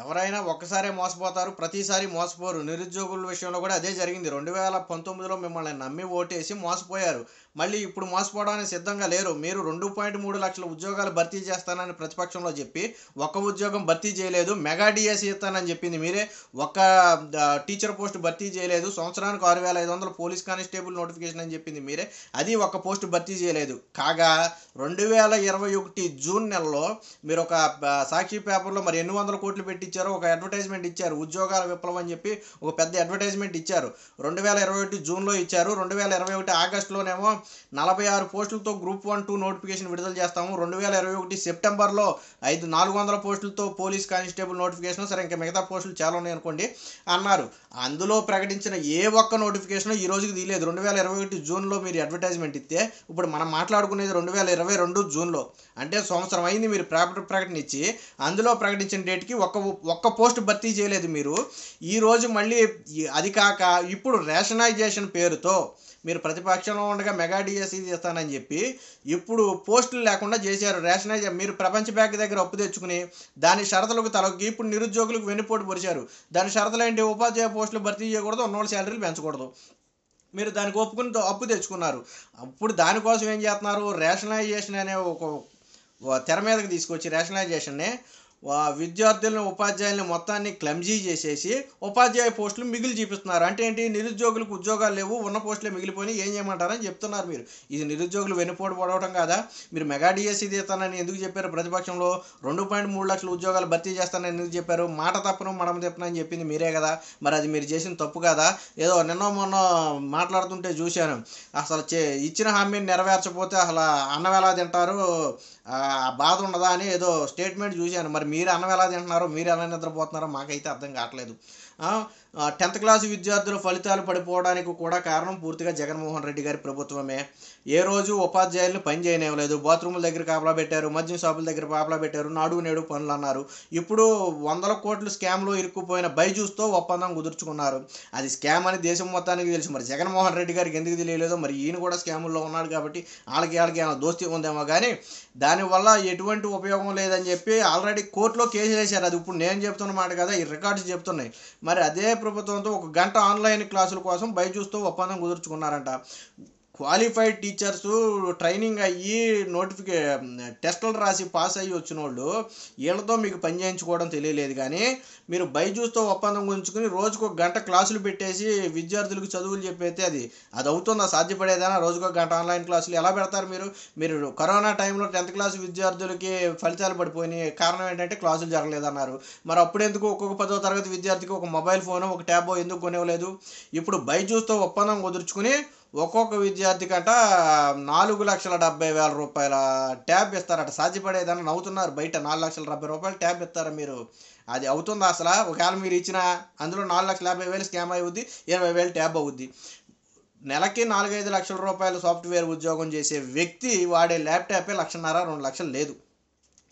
ఎవరైనా ఒక్కసారే మోసపోతారు ప్రతిసారి మోసపోరు నిరుద్యోగుల విషయంలో కూడా అదే జరిగింది రెండు వేల పంతొమ్మిదిలో మిమ్మల్ని నమ్మి ఓటేసి మోసపోయారు మళ్ళీ ఇప్పుడు మోసపోవడానికి సిద్ధంగా లేరు మీరు రెండు పాయింట్ మూడు లక్షల ఉద్యోగాలు భర్తీ చేస్తానని ప్రతిపక్షంలో చెప్పి ఒక్క ఉద్యోగం భర్తీ చేయలేదు మెగా డిఎస్ ఇస్తానని చెప్పింది మీరే ఒక్క టీచర్ పోస్ట్ భర్తీ చేయలేదు సంవత్సరానికి ఆరు వేల ఐదు వందల పోలీస్ కానిస్టేబుల్ నోటిఫికేషన్ అని చెప్పింది మీరే అది ఒక్క పోస్ట్ భర్తీ చేయలేదు కాగా రెండు వేల ఇరవై ఒకటి జూన్ నెలలో మీరు ఒక సాక్షి పేపర్లో మరి ఎన్ని వందల కోట్లు పెట్టి అడ్వర్టైజ్మెంట్ ఇచ్చారు ఒక అడ్వర్టైజ్మెంట్ ఇచ్చారు ఉద్యోగాల విప్లవం అని చెప్పి ఒక పెద్ద అడ్వర్టైజ్మెంట్ ఇచ్చారు రెండు వేల ఇరవై ఒకటి జూన్లో ఇచ్చారు రెండు వేల ఇరవై ఒకటి ఆగస్టులోనేమో నలభై ఆరు పోస్టులతో గ్రూప్ వన్ టూ నోటిఫికేషన్ విడుదల చేస్తాము రెండు వేల ఇరవై ఒకటి సెప్టెంబర్లో ఐదు నాలుగు వందల పోస్టులతో పోలీస్ కానిస్టేబుల్ నోటిఫికేషన్ సరే ఇంకా మిగతా పోస్టులు చాలా ఉన్నాయి అనుకోండి అన్నారు అందులో ప్రకటించిన ఏ ఒక్క నోటిఫికేషన్ ఈ రోజుకి తీయలేదు రెండు వేల ఇరవై ఒకటి జూన్లో మీరు అడ్వర్టైజ్మెంట్ ఇస్తే ఇప్పుడు మనం మాట్లాడుకునేది రెండు వేల ఇరవై రెండు జూన్లో అంటే సంవత్సరం అయింది మీరు ప్రకటన ఇచ్చి అందులో ప్రకటించిన డేట్కి ఒక్క ఒక్క పోస్ట్ భర్తీ చేయలేదు మీరు ఈరోజు మళ్ళీ అది కాక ఇప్పుడు రేషనైజేషన్ పేరుతో మీరు ప్రతిపక్షంలో ఉండగా మెగా డిఎస్సీ చేస్తానని చెప్పి ఇప్పుడు పోస్టులు లేకుండా చేశారు రేషనైజ్ మీరు ప్రపంచ బ్యాంక్ దగ్గర అప్పు తెచ్చుకుని దాని షరతులకు తలొక్కి ఇప్పుడు నిరుద్యోగులకు వెన్నుపోటు పొరిచారు దాని షరతులు ఏంటి ఉపాధ్యాయ పోస్టులు భర్తీ చేయకూడదు ఉన్న శాలరీలు పెంచకూడదు మీరు దానికి ఒప్పుకుని అప్పు తెచ్చుకున్నారు అప్పుడు దానికోసం ఏం చేస్తున్నారు రేషనైజేషన్ అనే ఒక తెర మీదకి తీసుకొచ్చి రేషనైజేషన్ని విద్యార్థులను ఉపాధ్యాయులను మొత్తాన్ని క్లమ్జీ చేసేసి ఉపాధ్యాయ పోస్టులు మిగిలి చూపిస్తున్నారు అంటే ఏంటి నిరుద్యోగులకు ఉద్యోగాలు లేవు ఉన్న పోస్టులే మిగిలిపోయి ఏం చేయమంటారని చెప్తున్నారు మీరు ఇది నిరుద్యోగులు వెనుపోటు పడవటం కాదా మీరు మెగా డిఎస్సీ తీస్తానని ఎందుకు చెప్పారు ప్రతిపక్షంలో రెండు పాయింట్ మూడు లక్షల ఉద్యోగాలు భర్తీ చేస్తానని ఎందుకు చెప్పారు మాట తప్పను మనం తప్పనని చెప్పింది మీరే కదా మరి అది మీరు చేసిన తప్పు కదా ఏదో నిన్న మొన్న మాట్లాడుతుంటే చూశాను అసలు చే ఇచ్చిన హామీని నెరవేర్చకపోతే అసలు అన్నం ఎలా తింటారు బాధ ఉండదా అని ఏదో స్టేట్మెంట్ చూశాను మరి మీరు అన్నం ఎలా తింటున్నారో మీరు ఎలా నిద్రపోతున్నారో మాకైతే అర్థం కావట్లేదు టెన్త్ క్లాస్ విద్యార్థుల ఫలితాలు పడిపోవడానికి కూడా కారణం పూర్తిగా జగన్మోహన్ రెడ్డి గారి ప్రభుత్వమే ఏ రోజు ఉపాధ్యాయులను పని చేయనివ్వలేదు బాత్రూముల దగ్గర కాపలా పెట్టారు మద్యం షాపుల దగ్గర కాపలా పెట్టారు నాడు నేడు పనులు అన్నారు ఇప్పుడు వందల కోట్లు స్కామ్లో ఇరుక్కుపోయిన బైజూస్తో ఒప్పందం కుదుర్చుకున్నారు అది స్కామ్ అని దేశం మొత్తానికి తెలుసు మరి జగన్మోహన్ రెడ్డి గారికి ఎందుకు తెలియలేదో మరి ఈయన కూడా స్కాముల్లో ఉన్నాడు కాబట్టి వాళ్ళకి వాళ్ళకి ఏమైనా దోస్తి ఉందేమో కానీ దానివల్ల ఎటువంటి ఉపయోగం లేదని చెప్పి ఆల్రెడీ కోర్టులో కేసు వేశారు అది ఇప్పుడు నేను మాట కదా ఈ రికార్డ్స్ చెప్తున్నాయి మరి అదే ప్రభుత్వంతో ఒక గంట ఆన్లైన్ క్లాసుల కోసం బయట చూస్తూ ఒప్పందం కుదుర్చుకున్నారంట క్వాలిఫైడ్ టీచర్స్ ట్రైనింగ్ అయ్యి నోటిఫికే టెస్టులు రాసి పాస్ అయ్యి వచ్చిన వాళ్ళు వీళ్ళతో మీకు పని చేయించుకోవడం తెలియలేదు కానీ మీరు బైజూస్తో ఒప్పందం గుంచుకుని రోజుకు ఒక గంట క్లాసులు పెట్టేసి విద్యార్థులకు చదువులు చెప్పేస్తే అది అది అవుతుందా సాధ్యపడేదానా రోజుకు ఒక గంట ఆన్లైన్ క్లాసులు ఎలా పెడతారు మీరు మీరు కరోనా టైంలో టెన్త్ క్లాస్ విద్యార్థులకి ఫలితాలు పడిపోయినాయి కారణం ఏంటంటే క్లాసులు జరగలేదన్నారు మరి అప్పుడు ఎందుకు ఒక్కొక్క పదో తరగతి విద్యార్థికి ఒక మొబైల్ ఫోను ఒక ట్యాబో ఎందుకు కొనివ్వలేదు ఇప్పుడు బైజూస్తో ఒప్పందం కుదుర్చుకుని ఒక్కొక్క విద్యార్థికట నాలుగు లక్షల డెబ్బై వేల రూపాయల ట్యాబ్ ఇస్తారట సాధ్యపడేదని నవ్వుతున్నారు బయట నాలుగు లక్షల డెబ్బై రూపాయలు ట్యాబ్ ఇస్తారా మీరు అది అవుతుంది అసలు ఒకవేళ మీరు ఇచ్చిన అందులో నాలుగు లక్షల యాభై వేలు స్కామ్ అవుద్ది ఇరవై వేలు ట్యాబ్ అవుద్ది నెలకి నాలుగైదు లక్షల రూపాయలు సాఫ్ట్వేర్ ఉద్యోగం చేసే వ్యక్తి వాడే ల్యాప్టాపే లక్షన్నర రెండు లక్షలు లేదు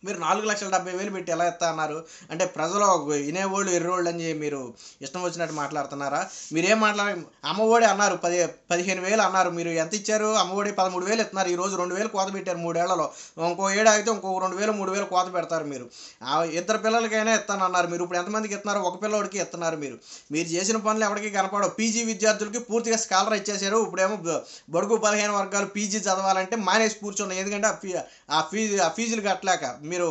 మీరు నాలుగు లక్షల డెబ్బై వేలు పెట్టి ఎలా ఎత్తా అన్నారు అంటే ప్రజలు వినేవాళ్ళు ఎర్రోళ్ళు అని మీరు ఇష్టం వచ్చినట్టు మాట్లాడుతున్నారా మీరేం మాట్లాడ అమ్మఒడి అన్నారు పది పదిహేను వేలు అన్నారు మీరు ఎంత ఇచ్చారు అమ్మఒడి పదమూడు వేలు ఇస్తున్నారు ఈరోజు రెండు వేలు కోత పెట్టారు మూడేళ్లలో ఇంకో ఏడు అయితే ఇంకో రెండు వేలు మూడు వేలు కోత పెడతారు మీరు ఇద్దరు పిల్లలకైనా ఇస్తాను అన్నారు మీరు ఇప్పుడు ఎంతమందికి ఇస్తున్నారు ఒక పిల్లవాడికి ఇస్తున్నారు మీరు మీరు చేసిన పనులు ఎవరికి కనపడవు పీజీ విద్యార్థులకి పూర్తిగా స్కాలర్ ఇచ్చేశారు ఇప్పుడేమో బడుగు బలహీన వర్గాలు పీజీ చదవాలంటే మానేసి కూర్చున్నాయి ఎందుకంటే ఆ ఫీజు ఆ ఫీజులు కట్టలేక మీరు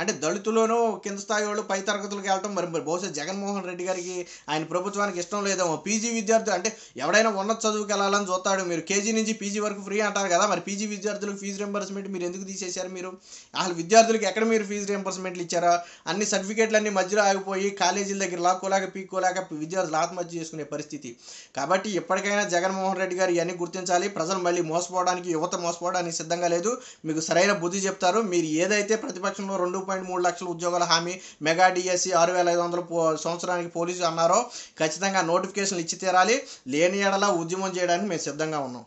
అంటే దళితులోనూ కింద స్థాయి వాళ్ళు పై తరగతులకు వెళ్ళటం మరి మరి బహుశా జగన్మోహన్ రెడ్డి గారికి ఆయన ప్రభుత్వానికి ఇష్టం లేదేమో పీజీ విద్యార్థులు అంటే ఎవడైనా ఉన్నత చదువుకి వెళ్ళాలని చూస్తాడు మీరు కేజీ నుంచి పీజీ వరకు ఫ్రీ అంటారు కదా మరి పీజీ విద్యార్థులకు ఫీజు రింబర్స్మెంట్ మీరు ఎందుకు తీసేశారు మీరు అసలు విద్యార్థులకు ఎక్కడ మీరు ఫీజు రింబర్స్మెంట్లు ఇచ్చారా అన్ని సర్టిఫికేట్లు అన్ని మధ్యలో ఆగిపోయి కాలేజీల దగ్గర లాక్కోలేక పీక్కోలేక విద్యార్థులు ఆత్మహత్య చేసుకునే పరిస్థితి కాబట్టి ఇప్పటికైనా జగన్మోహన్ రెడ్డి గారు ఇవన్నీ గుర్తించాలి ప్రజలు మళ్ళీ మోసపోవడానికి యువత మోసపోవడానికి సిద్ధంగా లేదు మీకు సరైన బుద్ధి చెప్తారు మీరు ఏదైతే ప్రతిపక్షంలో రెండు పాయింట్ మూడు లక్షల ఉద్యోగాల హామీ మెగా డిఎస్సి ఆరు వేల ఐదు వందల సంవత్సరానికి పోలీసులు అన్నారో ఖచ్చితంగా నోటిఫికేషన్లు ఇచ్చి తీరాలి లేని ఏడలా ఉద్యమం చేయడానికి మేము సిద్ధంగా ఉన్నాం